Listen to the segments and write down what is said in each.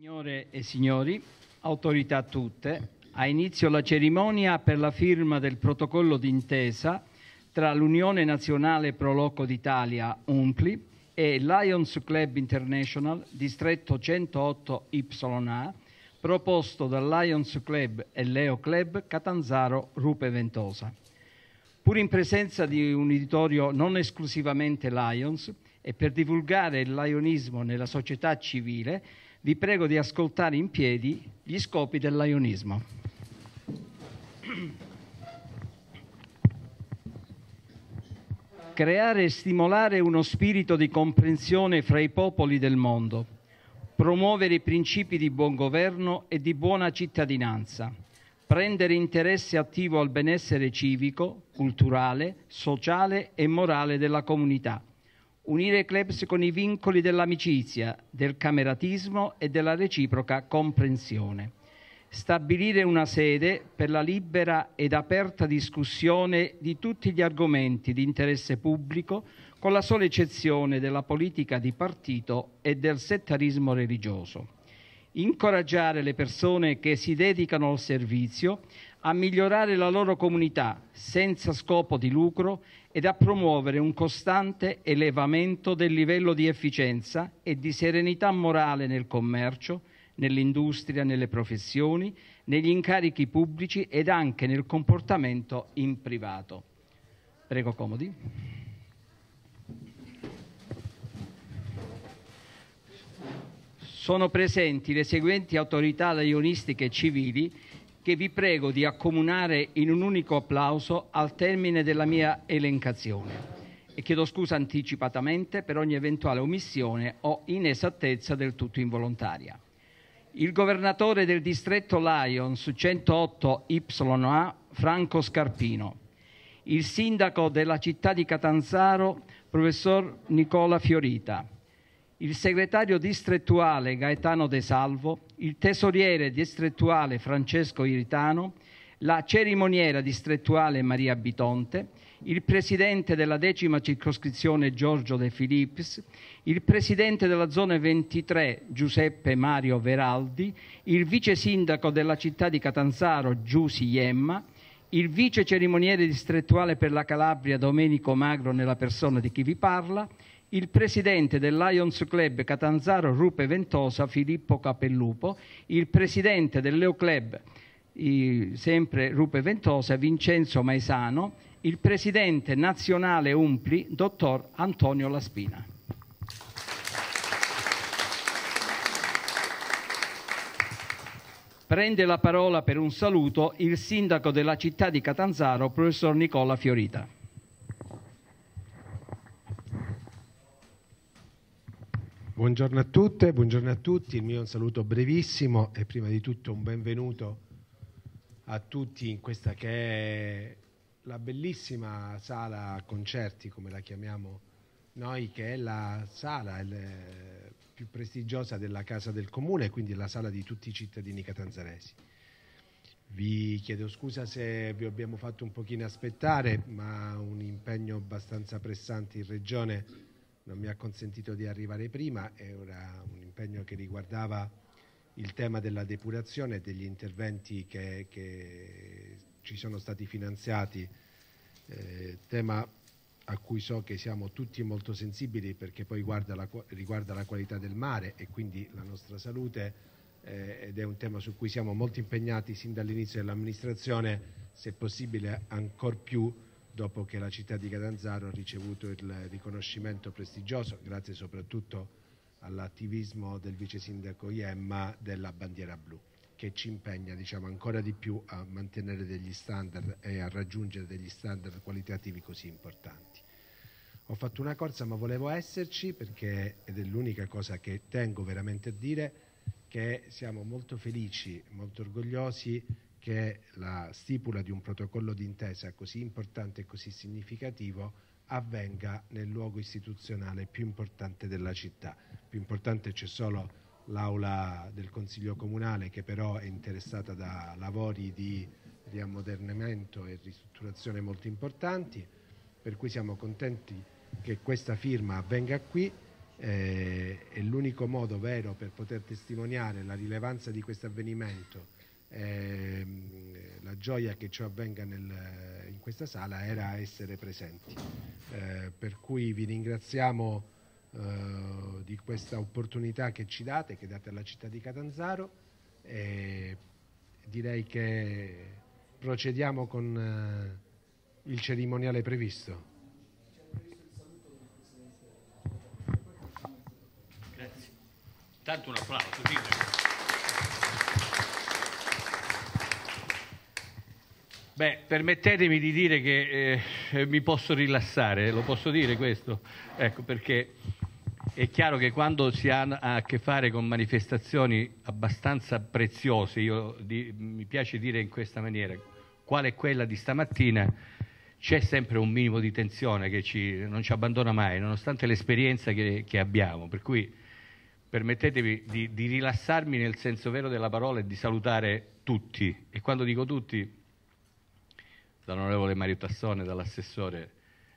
Signore e signori, autorità tutte, ha inizio la cerimonia per la firma del protocollo d'intesa tra l'Unione Nazionale Pro Loco d'Italia, UNCLI, e Lions Club International, distretto 108 YA, proposto dal Lions Club e Leo Club Catanzaro Rupe Ventosa. Pur in presenza di un editorio non esclusivamente Lions e per divulgare il lionismo nella società civile, vi prego di ascoltare in piedi gli scopi dell'aionismo. Creare e stimolare uno spirito di comprensione fra i popoli del mondo, promuovere i principi di buon governo e di buona cittadinanza, prendere interesse attivo al benessere civico, culturale, sociale e morale della comunità unire i clubs con i vincoli dell'amicizia, del cameratismo e della reciproca comprensione, stabilire una sede per la libera ed aperta discussione di tutti gli argomenti di interesse pubblico, con la sola eccezione della politica di partito e del settarismo religioso. Incoraggiare le persone che si dedicano al servizio a migliorare la loro comunità senza scopo di lucro ed a promuovere un costante elevamento del livello di efficienza e di serenità morale nel commercio, nell'industria, nelle professioni, negli incarichi pubblici ed anche nel comportamento in privato. Prego comodi. Sono presenti le seguenti autorità laionistiche civili che vi prego di accomunare in un unico applauso al termine della mia elencazione e chiedo scusa anticipatamente per ogni eventuale omissione o inesattezza del tutto involontaria. Il governatore del distretto Lions 108 YA, Franco Scarpino. Il sindaco della città di Catanzaro, professor Nicola Fiorita il segretario distrettuale Gaetano De Salvo, il tesoriere distrettuale Francesco Iritano, la cerimoniera distrettuale Maria Bitonte, il presidente della decima circoscrizione Giorgio De Filippis, il presidente della zona 23 Giuseppe Mario Veraldi, il vice sindaco della città di Catanzaro Giussi Iemma, il vice cerimoniere distrettuale per la Calabria Domenico Magro nella persona di chi vi parla, il presidente del Lions Club Catanzaro Rupe Ventosa Filippo Capellupo, il presidente del Leo Club sempre Rupe Ventosa Vincenzo Maesano, il presidente nazionale Umpli dottor Antonio Laspina. Prende la parola per un saluto il sindaco della città di Catanzaro, professor Nicola Fiorita. Buongiorno a tutte, buongiorno a tutti, il mio è un saluto brevissimo e prima di tutto un benvenuto a tutti in questa che è la bellissima sala concerti, come la chiamiamo noi, che è la sala eh, più prestigiosa della Casa del Comune e quindi la sala di tutti i cittadini catanzaresi. Vi chiedo scusa se vi abbiamo fatto un pochino aspettare, ma un impegno abbastanza pressante in Regione non mi ha consentito di arrivare prima, era un impegno che riguardava il tema della depurazione e degli interventi che, che, ci sono stati finanziati, eh, tema a cui so che siamo tutti molto sensibili perché poi la, riguarda la qualità del mare e quindi la nostra salute eh, ed è un tema su cui siamo molto impegnati sin dall'inizio dell'amministrazione, se possibile ancor più dopo che la città di Catanzaro ha ricevuto il riconoscimento prestigioso, grazie soprattutto all'attivismo del vice sindaco Iemma della bandiera blu, che ci impegna diciamo, ancora di più a mantenere degli standard e a raggiungere degli standard qualitativi così importanti. Ho fatto una corsa ma volevo esserci perché, ed è l'unica cosa che tengo veramente a dire, che siamo molto felici, molto orgogliosi che la stipula di un protocollo d'intesa così importante e così significativo avvenga nel luogo istituzionale più importante della città. Più importante c'è solo l'aula del Consiglio Comunale che però è interessata da lavori di riammodernamento e ristrutturazione molto importanti, per cui siamo contenti che questa firma avvenga qui. Eh, è l'unico modo vero per poter testimoniare la rilevanza di questo avvenimento eh, la gioia che ciò avvenga nel, in questa sala era essere presenti. Eh, per cui vi ringraziamo eh, di questa opportunità che ci date, che date alla città di Catanzaro e direi che procediamo con eh, il cerimoniale previsto. Grazie. Tanto un applauso. Beh, permettetemi di dire che eh, mi posso rilassare, lo posso dire questo? Ecco, perché è chiaro che quando si ha a che fare con manifestazioni abbastanza preziose, io di, mi piace dire in questa maniera, quale quella di stamattina, c'è sempre un minimo di tensione che ci, non ci abbandona mai, nonostante l'esperienza che, che abbiamo. Per cui permettetemi di, di rilassarmi nel senso vero della parola e di salutare tutti. E quando dico tutti, dall'onorevole Mario Tassone, dall'assessore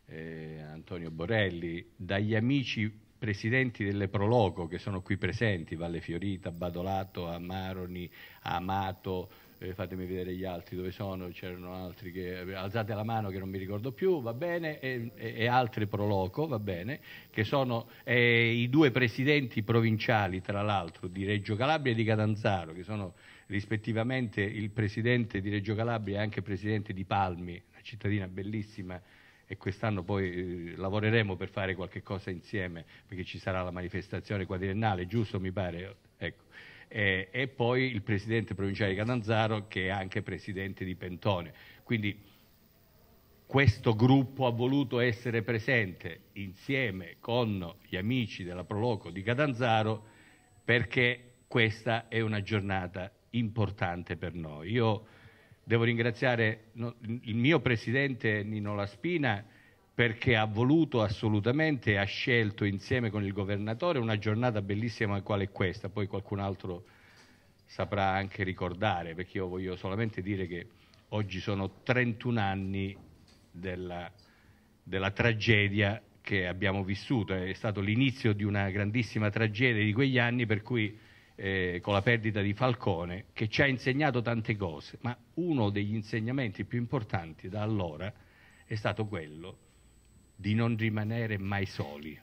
eh, Antonio Borelli, dagli amici presidenti delle Proloco che sono qui presenti, Valle Fiorita, Badolato, Amaroni, Amato, eh, fatemi vedere gli altri dove sono, c'erano altri che alzate la mano che non mi ricordo più, va bene, e, e, e altri Proloco, va bene, che sono eh, i due presidenti provinciali, tra l'altro, di Reggio Calabria e di Catanzaro, che sono rispettivamente il presidente di Reggio Calabria e anche presidente di Palmi, una cittadina bellissima e quest'anno poi eh, lavoreremo per fare qualche cosa insieme perché ci sarà la manifestazione quadriennale, giusto mi pare? Ecco. E, e poi il presidente provinciale di Catanzaro che è anche presidente di Pentone. Quindi questo gruppo ha voluto essere presente insieme con gli amici della Proloco di Catanzaro perché questa è una giornata importante per noi. Io devo ringraziare il mio presidente Nino Laspina perché ha voluto assolutamente, ha scelto insieme con il governatore una giornata bellissima quale è questa, poi qualcun altro saprà anche ricordare, perché io voglio solamente dire che oggi sono 31 anni della, della tragedia che abbiamo vissuto, è stato l'inizio di una grandissima tragedia di quegli anni per cui eh, con la perdita di Falcone, che ci ha insegnato tante cose, ma uno degli insegnamenti più importanti da allora è stato quello di non rimanere mai soli.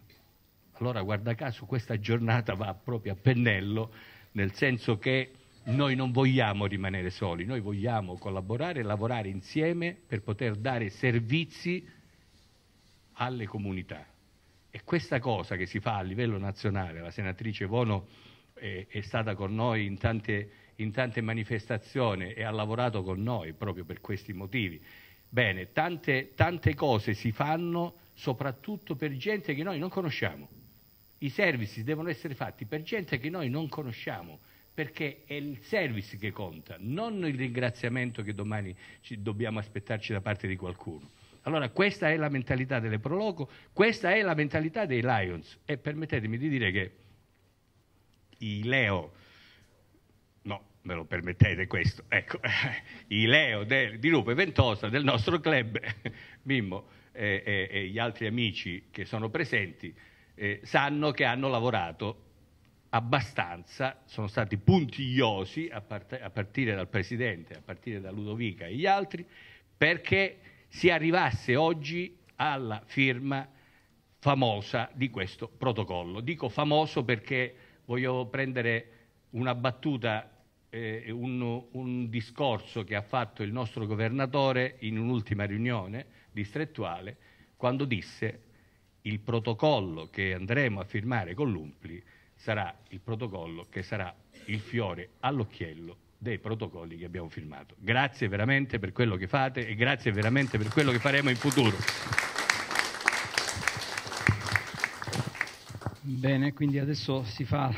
Allora, guarda caso, questa giornata va proprio a pennello, nel senso che noi non vogliamo rimanere soli, noi vogliamo collaborare e lavorare insieme per poter dare servizi alle comunità. E questa cosa che si fa a livello nazionale, la senatrice Vono è, è stata con noi in tante, in tante manifestazioni e ha lavorato con noi proprio per questi motivi. Bene, tante, tante, cose si fanno soprattutto per gente che noi non conosciamo. I servizi devono essere fatti per gente che noi non conosciamo, perché è il service che conta, non il ringraziamento che domani ci, dobbiamo aspettarci da parte di qualcuno. Allora questa è la mentalità delle Proloco, questa è la mentalità dei Lions e permettetemi di dire che i Leo, no, me lo permettete questo, ecco, i del, di Lupe Ventosa del nostro club, Mimmo e, eh, e, eh, e, gli altri amici che sono presenti, eh, sanno che hanno lavorato abbastanza, sono stati puntigliosi a, part- a partire dal Presidente, a partire da Ludovica e gli altri, perché si arrivasse oggi alla firma famosa di questo protocollo. Dico famoso perché voglio prendere una battuta, eh, un, un discorso che ha fatto il nostro governatore in un'ultima riunione distrettuale, quando disse il protocollo che andremo a firmare con l'Umpli sarà il protocollo che sarà il fiore all'occhiello dei protocolli che abbiamo firmato. Grazie veramente per quello che fate e grazie veramente per quello che faremo in futuro. Bene, quindi adesso fa,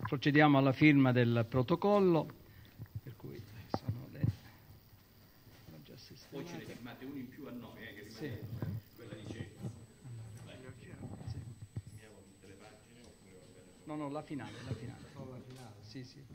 procediamo alla firma del protocollo. Per cui sono le, sono già Poi ce ne firmate uno in più a noi, eh, che rimane sì. quella di Cecco. Allora, sì. No, no, la finale, la finale. Oh, sì, sì.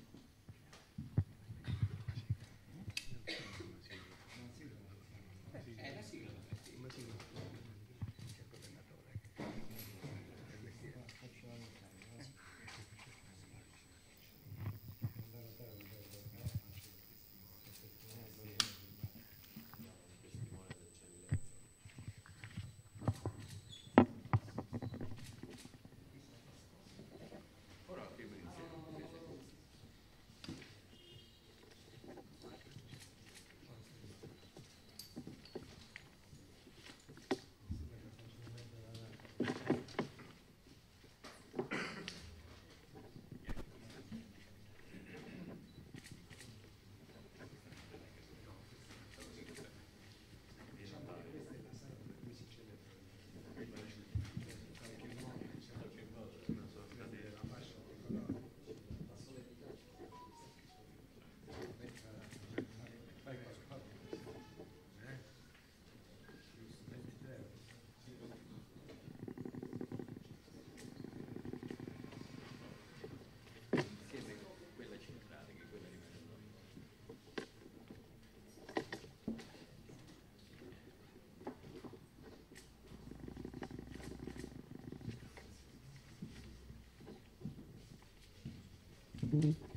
Mm-hmm.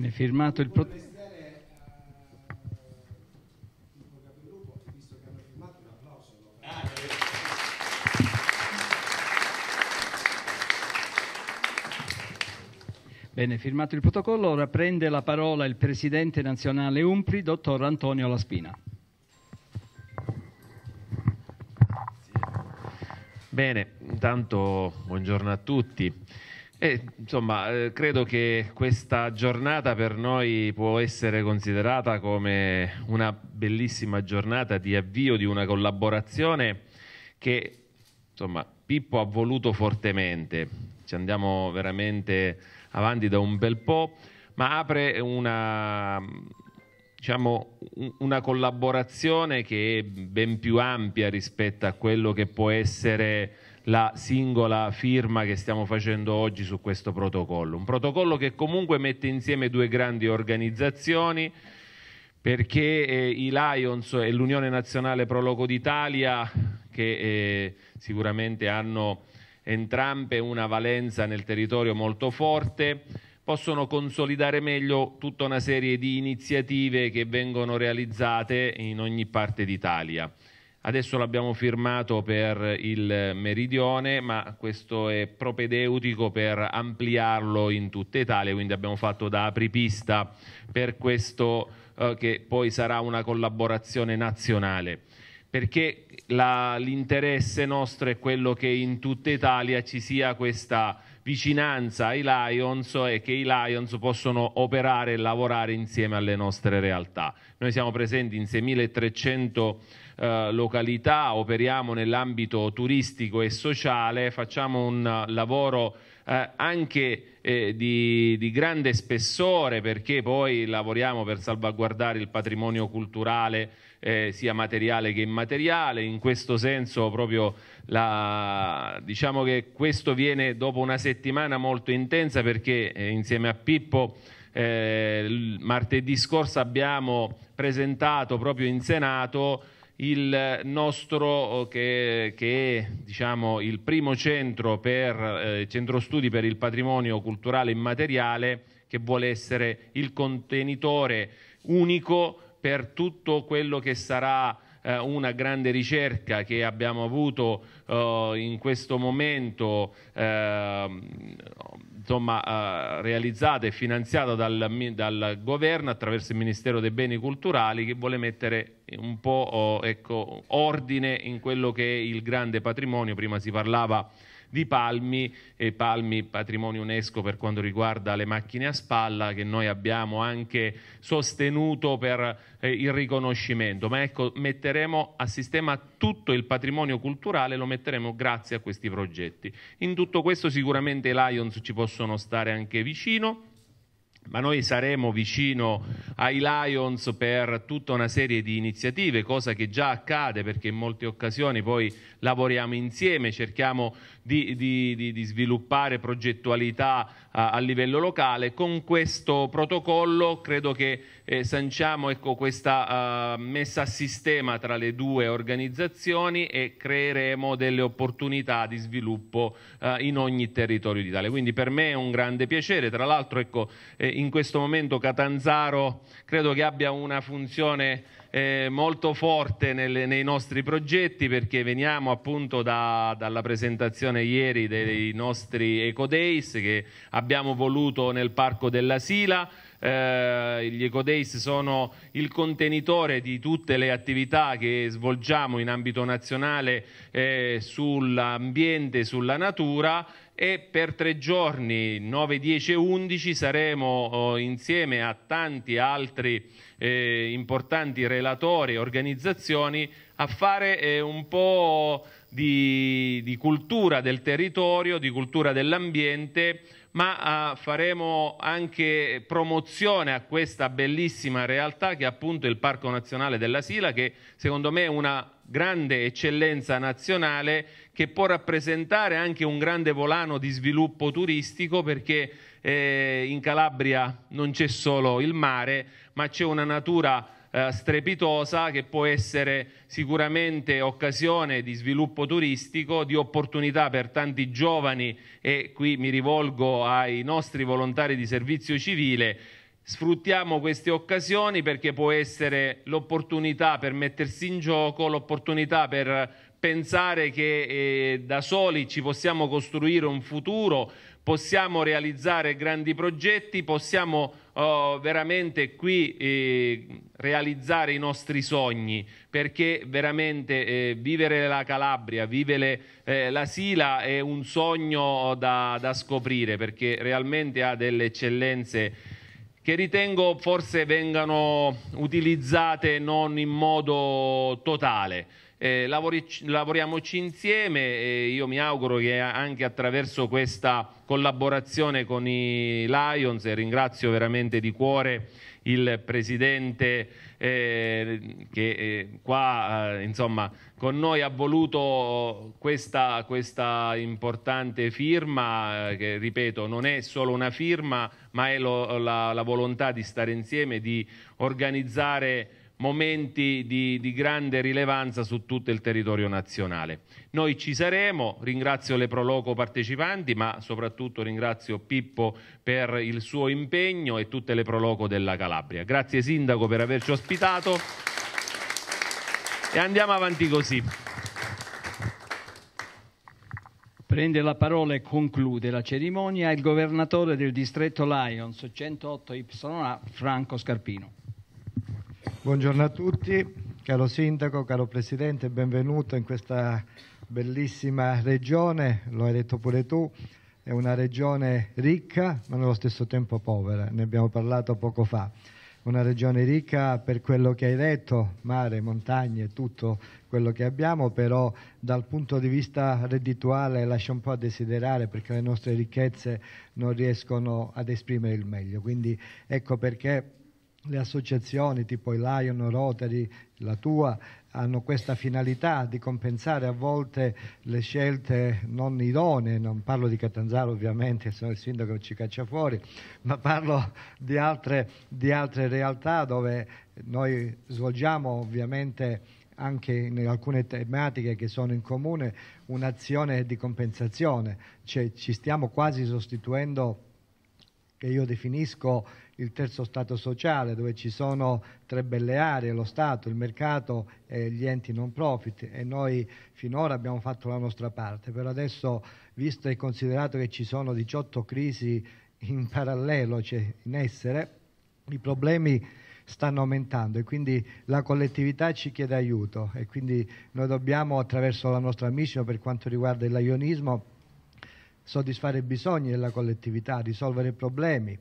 Bene, firmato il protocollo. Bene, firmato il protocollo, ora prende la parola il Presidente nazionale Umpri, dottor Antonio Laspina. Bene, intanto buongiorno a tutti. E, insomma, eh, credo che questa giornata per noi può essere considerata come una bellissima giornata di avvio di una collaborazione che insomma, Pippo ha voluto fortemente. Ci andiamo veramente avanti da un bel po', ma apre una, diciamo, una collaborazione che è ben più ampia rispetto a quello che può essere la singola firma che stiamo facendo oggi su questo protocollo. Un protocollo che comunque mette insieme due grandi organizzazioni perché eh, i Lions e l'Unione Nazionale Proloco d'Italia che eh, sicuramente hanno entrambe una valenza nel territorio molto forte possono consolidare meglio tutta una serie di iniziative che vengono realizzate in ogni parte d'Italia. Adesso l'abbiamo firmato per il Meridione, ma questo è propedeutico per ampliarlo in tutta Italia, quindi abbiamo fatto da apripista per questo eh, che poi sarà una collaborazione nazionale. Perché l'interesse nostro è quello che in tutta Italia ci sia questa vicinanza ai Lions e che i Lions possono operare e lavorare insieme alle nostre realtà. Noi siamo presenti in 6300 eh, località, operiamo nell'ambito turistico e sociale, facciamo un lavoro eh, anche eh, di, di, grande spessore perché poi lavoriamo per salvaguardare il patrimonio culturale eh, sia materiale che immateriale, in questo senso proprio la, diciamo che questo viene dopo una settimana molto intensa perché eh, insieme a Pippo eh, martedì scorso abbiamo presentato proprio in Senato il nostro, eh, che, che, è diciamo, il primo centro, per, eh, centro studi per il patrimonio culturale immateriale, che vuole essere il contenitore unico per tutto quello che sarà eh, una grande ricerca che abbiamo avuto eh, in questo momento ehm, insomma, eh, realizzata e finanziata dal, dal, governo attraverso il Ministero dei Beni Culturali che vuole mettere un po' oh, ecco, ordine in quello che è il grande patrimonio. Prima si parlava di Palmi e Palmi patrimonio UNESCO per quanto riguarda le macchine a spalla che noi abbiamo anche sostenuto per eh, il riconoscimento, ma ecco metteremo a sistema tutto il patrimonio culturale, lo metteremo grazie a questi progetti. In tutto questo sicuramente i Lions ci possono stare anche vicino ma noi saremo vicino ai Lions per tutta una serie di iniziative, cosa che già accade perché in molte occasioni poi lavoriamo insieme, cerchiamo di, di, di, di sviluppare progettualità a, a, livello locale. Con questo protocollo credo che eh, sanciamo ecco, questa uh, messa a sistema tra le due organizzazioni e creeremo delle opportunità di sviluppo uh, in ogni territorio d'Italia. Quindi per me è un grande piacere. Tra l'altro ecco, eh, in questo momento Catanzaro credo che abbia una funzione eh, molto forte nel, nei nostri progetti perché veniamo appunto da, dalla presentazione ieri dei nostri Eco Days che abbiamo voluto nel Parco della Sila. Eh, gli Eco Days sono il contenitore di tutte le attività che svolgiamo in ambito nazionale eh, sull'ambiente, sulla natura e per tre giorni, 9, 10 e 11, saremo oh, insieme a tanti altri eh, importanti relatori e organizzazioni a fare eh, un po' di, di cultura del territorio, di cultura dell'ambiente, ma ah, faremo anche promozione a questa bellissima realtà che è appunto il Parco Nazionale della Sila, che secondo me è una grande eccellenza nazionale che può rappresentare anche un grande volano di sviluppo turistico perché eh, in Calabria non c'è solo il mare, ma c'è una natura eh, strepitosa che può essere sicuramente occasione di sviluppo turistico, di opportunità per tanti giovani e qui mi rivolgo ai nostri volontari di servizio civile sfruttiamo queste occasioni perché può essere l'opportunità per mettersi in gioco, l'opportunità per pensare che eh, da soli ci possiamo costruire un futuro possiamo realizzare grandi progetti, possiamo oh, veramente qui eh, realizzare i nostri sogni, perché veramente eh, vivere la Calabria, vivere eh, la Sila è un sogno oh, da, da scoprire, perché realmente ha delle eccellenze che ritengo forse vengano utilizzate non in modo totale. Eh, lavori, lavoriamoci insieme e io mi auguro che anche attraverso questa collaborazione con i Lions, e ringrazio veramente di cuore il presidente eh, che eh, qua eh, insomma con noi ha voluto questa, questa importante firma eh, che ripeto non è solo una firma ma è lo, la, la, volontà di stare insieme di organizzare momenti di, di, grande rilevanza su tutto il territorio nazionale. Noi ci saremo, ringrazio le Proloco partecipanti, ma soprattutto ringrazio Pippo per il suo impegno e tutte le Proloco della Calabria. Grazie Sindaco per averci ospitato e andiamo avanti così. Prende la parola e conclude la cerimonia il governatore del distretto Lions 108 YA Franco Scarpino. Buongiorno a tutti, caro Sindaco, caro Presidente, benvenuto in questa bellissima regione, lo hai detto pure tu, è una regione ricca ma nello stesso tempo povera, ne abbiamo parlato poco fa. Una regione ricca per quello che hai detto, mare, montagne, tutto quello che abbiamo, però dal punto di vista reddituale lascia un po' a desiderare perché le nostre ricchezze non riescono ad esprimere il meglio. Quindi ecco perché le associazioni tipo i Lion, Rotary, la tua, hanno questa finalità di compensare a volte le scelte non idonee, non parlo di Catanzaro ovviamente, se il sindaco ci caccia fuori, ma parlo di altre, di altre realtà dove noi svolgiamo ovviamente anche in alcune tematiche che sono in comune un'azione di compensazione, cioè ci stiamo quasi sostituendo che io definisco il terzo Stato sociale dove ci sono tre belle aree, lo Stato, il mercato e gli enti non profit e noi finora abbiamo fatto la nostra parte, però adesso visto e considerato che ci sono 18 crisi in parallelo, cioè in essere, i problemi stanno aumentando e quindi la collettività ci chiede aiuto e quindi noi dobbiamo attraverso la nostra mission per quanto riguarda il laionismo soddisfare i bisogni della collettività, risolvere i problemi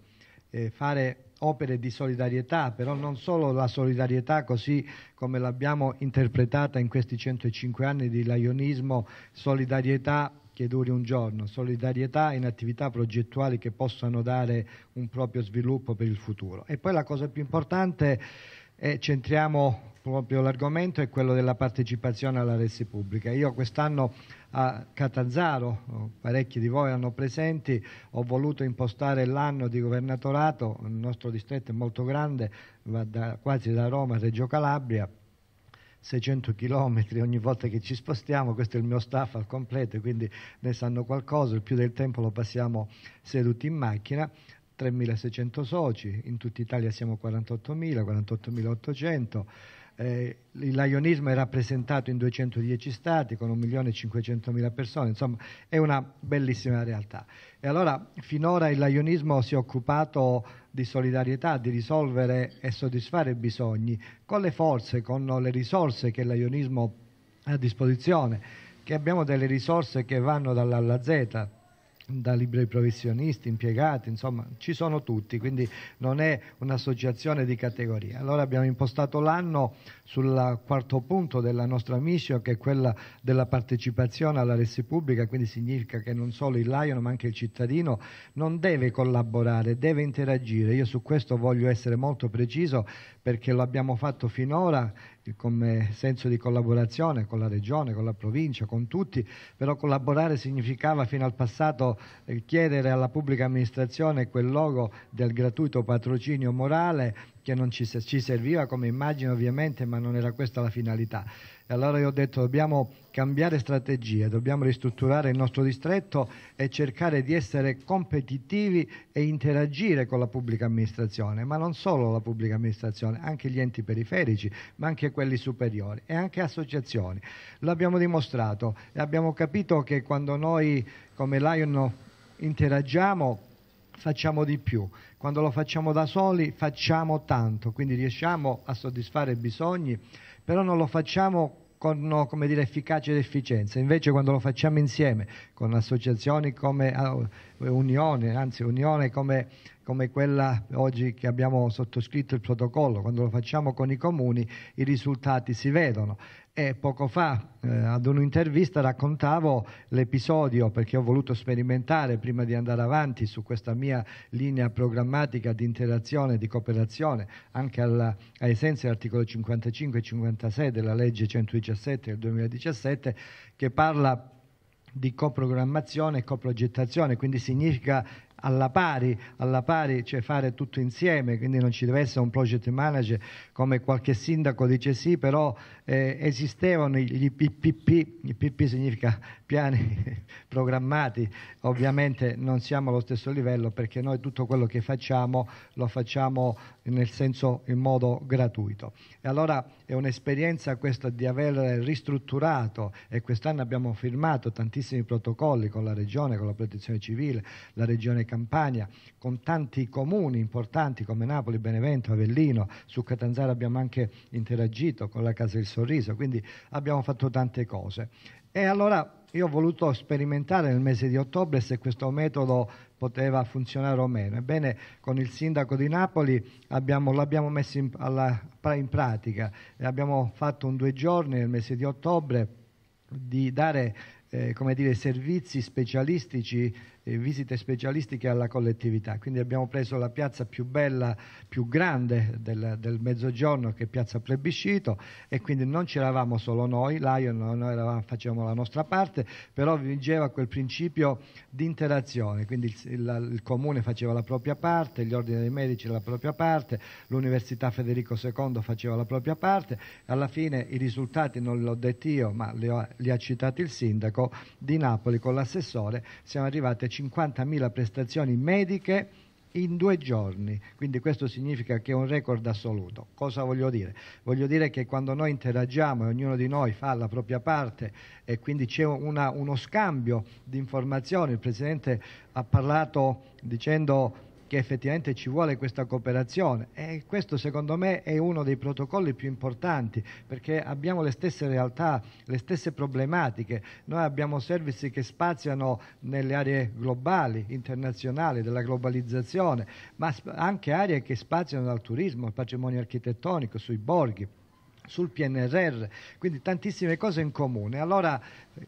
eh, fare opere di solidarietà, però non solo la solidarietà così come l'abbiamo interpretata in questi 105 anni di laionismo, solidarietà che duri un giorno, solidarietà in attività progettuali che possano dare un proprio sviluppo per il futuro. E poi la cosa più importante e centriamo proprio l'argomento è quello della partecipazione alla resi pubblica. Io quest'anno a Catanzaro, parecchi di voi hanno presenti, ho voluto impostare l'anno di governatorato, il nostro distretto è molto grande, va da, quasi da Roma a Reggio Calabria, 600 km ogni volta che ci spostiamo, questo è il mio staff al completo, quindi ne sanno qualcosa, il più del tempo lo passiamo seduti in macchina, 3.600 soci, in tutta Italia siamo 48.000, 48.800. Eh, il lionismo è rappresentato in 210 stati con 1.500.000 persone, insomma è una bellissima realtà. E allora finora il lionismo si è occupato di solidarietà, di risolvere e soddisfare i bisogni con le forze, con le risorse che il lionismo ha a disposizione, che abbiamo delle risorse che vanno dall'A alla Z, da liberi professionisti, impiegati, insomma ci sono tutti, quindi non è un'associazione di categoria. Allora abbiamo impostato l'anno sul quarto punto della nostra missione, che è quella della partecipazione alla resi pubblica, quindi significa che non solo il Lion ma anche il cittadino non deve collaborare, deve interagire. Io su questo voglio essere molto preciso perché lo abbiamo fatto finora eh, come senso di collaborazione con la regione, con la provincia, con tutti, però collaborare significava fino al passato eh, chiedere alla pubblica amministrazione quel logo del gratuito patrocinio morale che non ci, ci serviva come immagine ovviamente, ma non era questa la finalità. E allora io ho detto dobbiamo cambiare strategia, dobbiamo ristrutturare il nostro distretto e cercare di essere competitivi e interagire con la pubblica amministrazione, ma non solo la pubblica amministrazione, anche gli enti periferici, ma anche quelli superiori e anche associazioni. L'abbiamo dimostrato e abbiamo capito che quando noi come Lion interagiamo facciamo di più. Quando lo facciamo da soli facciamo tanto, quindi riusciamo a soddisfare i bisogni però non lo facciamo con come dire, efficacia ed efficienza, invece quando lo facciamo insieme con associazioni come uh, Unione, anzi Unione come, come, quella oggi che abbiamo sottoscritto il protocollo, quando lo facciamo con i comuni i risultati si vedono e eh, poco fa eh, ad un'intervista raccontavo l'episodio perché ho voluto sperimentare prima di andare avanti su questa mia linea programmatica di interazione e di cooperazione anche alla, ai sensi dell'articolo 55 e 56 della legge 117 del 2017 che parla di coprogrammazione e coprogettazione, quindi significa alla pari, alla pari, cioè fare tutto insieme, quindi non ci deve essere un project manager come qualche sindaco dice sì, però eh, esistevano gli PPP, il PPP significa piani programmati, ovviamente non siamo allo stesso livello perché noi tutto quello che facciamo lo facciamo nel senso in modo gratuito. E allora è un'esperienza questa di aver ristrutturato e quest'anno abbiamo firmato tantissimi protocolli con la Regione, con la Protezione Civile, la Regione Campania, con tanti comuni importanti come Napoli, Benevento, Avellino, su Catanzaro abbiamo anche interagito con la Casa del Sorriso, quindi abbiamo fatto tante cose. E allora io ho voluto sperimentare nel mese di ottobre se questo metodo poteva funzionare o meno. Ebbene, con il sindaco di Napoli abbiamo, l'abbiamo messo in, alla, in pratica e abbiamo fatto un due giorni nel mese di ottobre di dare eh, come dire, servizi specialistici eh, visite specialistiche alla collettività. Quindi abbiamo preso la piazza più bella, più grande del, del Mezzogiorno, che è Piazza Plebiscito, e quindi non c'eravamo solo noi, Lion, noi eravamo, facevamo la nostra parte, però vigeva quel principio di interazione, quindi il, il, il, comune faceva la propria parte, gli ordini dei medici la propria parte, l'Università Federico II faceva la propria parte, alla fine i risultati non li ho detti io, ma li, ho, li ha citati il sindaco di Napoli con l'assessore, siamo arrivati a 50.000 prestazioni mediche in due giorni, quindi questo significa che è un record assoluto. Cosa voglio dire? Voglio dire che quando noi interagiamo e ognuno di noi fa la propria parte e quindi c'è una, uno scambio di informazioni, il Presidente ha parlato dicendo che effettivamente ci vuole questa cooperazione e questo secondo me è uno dei protocolli più importanti perché abbiamo le stesse realtà, le stesse problematiche, noi abbiamo servizi che spaziano nelle aree globali, internazionali, della globalizzazione, ma anche aree che spaziano dal turismo, al patrimonio architettonico, sui borghi sul PNRR, quindi tantissime cose in comune. Allora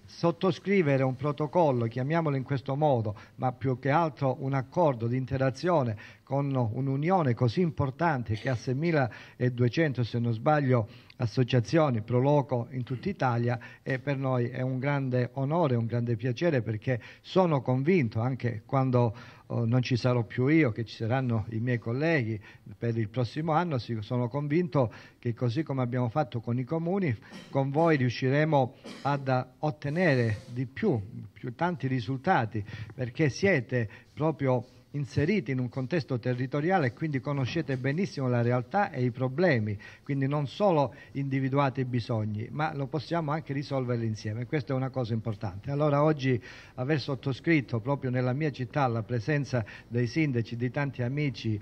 sottoscrivere un protocollo, chiamiamolo in questo modo, ma più che altro un accordo di interazione con un'unione così importante che ha 6.200, se non sbaglio, associazioni, pro loco in tutta Italia e per noi è un grande onore, un grande piacere perché sono convinto anche quando oh, non ci sarò più io, che ci saranno i miei colleghi per il prossimo anno, sono convinto che così come abbiamo fatto con i comuni, con voi riusciremo ad ottenere di più, più tanti risultati perché siete proprio inseriti in un contesto territoriale e quindi conoscete benissimo la realtà e i problemi, quindi non solo individuate i bisogni, ma lo possiamo anche risolverli insieme. Questa è una cosa importante. Allora oggi aver sottoscritto proprio nella mia città la presenza dei sindaci, di tanti amici,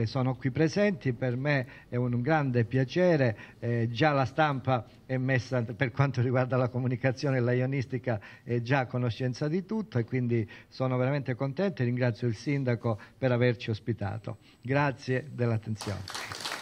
che sono qui presenti, per me è un grande piacere, eh, già la stampa è messa per quanto riguarda la comunicazione e la ionistica è già a conoscenza di tutto e quindi sono veramente contento e ringrazio il sindaco per averci ospitato. Grazie dell'attenzione.